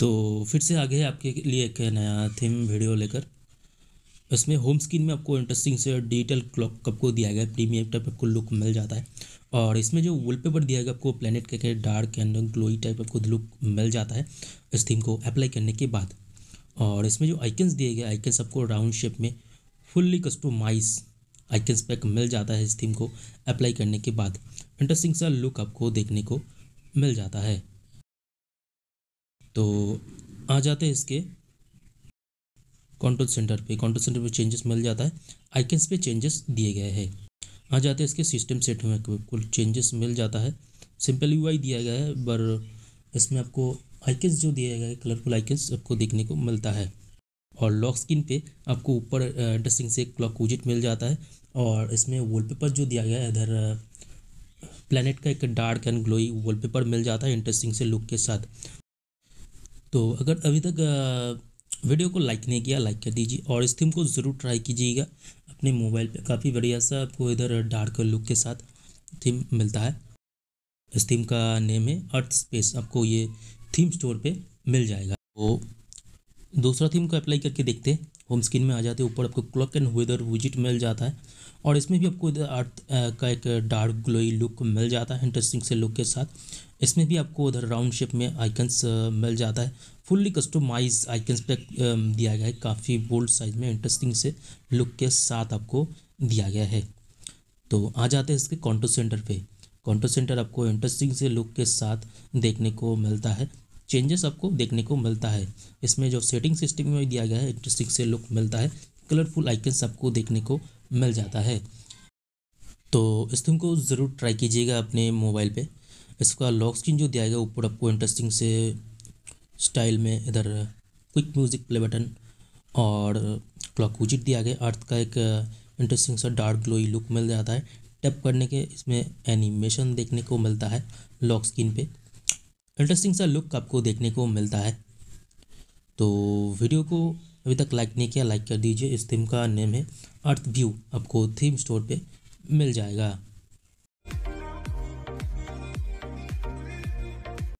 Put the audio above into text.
तो फिर से आगे आपके लिए एक नया थीम वीडियो लेकर इसमें होम स्क्रीन में आपको इंटरेस्टिंग से डिजिटल क्लॉक कब को दिया गया प्रीमियम टाइप आपको लुक मिल जाता है और इसमें जो वॉलपेपर दिया गया आपको प्लानट कहकर डार्क एंड ग्लोई टाइप आपको लुक मिल जाता है इस थीम को अप्लाई करने के बाद और इसमें जो आइकन्स दिए गए आइकन्स आपको राउंड शेप में फुल्ली कस्टोमाइज आइकन्स पैक मिल जाता है इस थीम को अप्लाई करने के बाद इंटरेस्टिंग सा लुक आपको देखने को मिल जाता है तो आ जाते हैं इसके कंट्रोल सेंटर पे कंट्रोल सेंटर पे चेंजेस मिल जाता है आइकन्स पे चेंजेस दिए गए हैं आ जाते हैं इसके सिस्टम सेट में कुल चेंजेस मिल जाता है सिंपल यूआई दिया गया है पर इसमें आपको आइकन्स जो दिए गए कलरफुल आइकन्स आपको देखने को मिलता है और लॉक स्क्रीन पे आपको ऊपर डस्टिंग से क्लॉक विजिट मिल जाता है और इसमें वॉलपेपर जो दिया गया है इधर प्लानट का एक डार्क एंड ग्लोई वॉलपेपर मिल जाता है इंटरेस्टिंग से लुक के साथ तो अगर अभी तक वीडियो को लाइक नहीं किया लाइक कर दीजिए और इस थीम को ज़रूर ट्राई कीजिएगा अपने मोबाइल पे काफ़ी बढ़िया सा आपको इधर डार्क लुक के साथ थीम मिलता है इस थीम का नेम है अर्थ स्पेस आपको ये थीम स्टोर पे मिल जाएगा तो दूसरा थीम को अप्लाई करके देखते हैं होम स्क्रीन में आ जाते हैं ऊपर आपको क्लॉक एंड वेदर विजिट मिल जाता है और इसमें भी आपको अर्थ का एक डार्क ग्लोई लुक मिल जाता है इंटरेस्टिंग से लुक के साथ इसमें भी आपको उधर राउंड शेप में आइकन्स मिल जाता है फुल्ली कस्टमाइज आइकन्स पे दिया गया है काफ़ी बोल्ड साइज में इंटरेस्टिंग से लुक के साथ आपको दिया गया है तो आ जाते हैं इसके कॉन्टो सेंटर पे कॉन्टो सेंटर आपको इंटरेस्टिंग से लुक के साथ देखने को मिलता है चेंजेस आपको देखने को मिलता है इसमें जो सेटिंग सिस्टम में दिया गया है इंटरेस्टिंग से लुक मिलता है कलरफुल आइकन्स आपको देखने को मिल जाता है तो इस थीम को ज़रूर ट्राई कीजिएगा अपने मोबाइल पे इसका लॉक स्क्रीन जो दिया गया ऊपर आपको इंटरेस्टिंग से स्टाइल में इधर क्विक म्यूज़िक प्ले बटन और क्लॉक विजिट दिया गया अर्थ का एक इंटरेस्टिंग सा डार्क ग्लोई लुक मिल जाता है टैप करने के इसमें एनिमेशन देखने को मिलता है लॉक स्क्रीन पे इंटरेस्टिंग सा लुक आपको देखने को मिलता है तो वीडियो को अभी तक लाइक नहीं किया लाइक कर दीजिए इस थीम का नेम है अर्थ व्यू आपको थीम स्टोर पे मिल जाएगा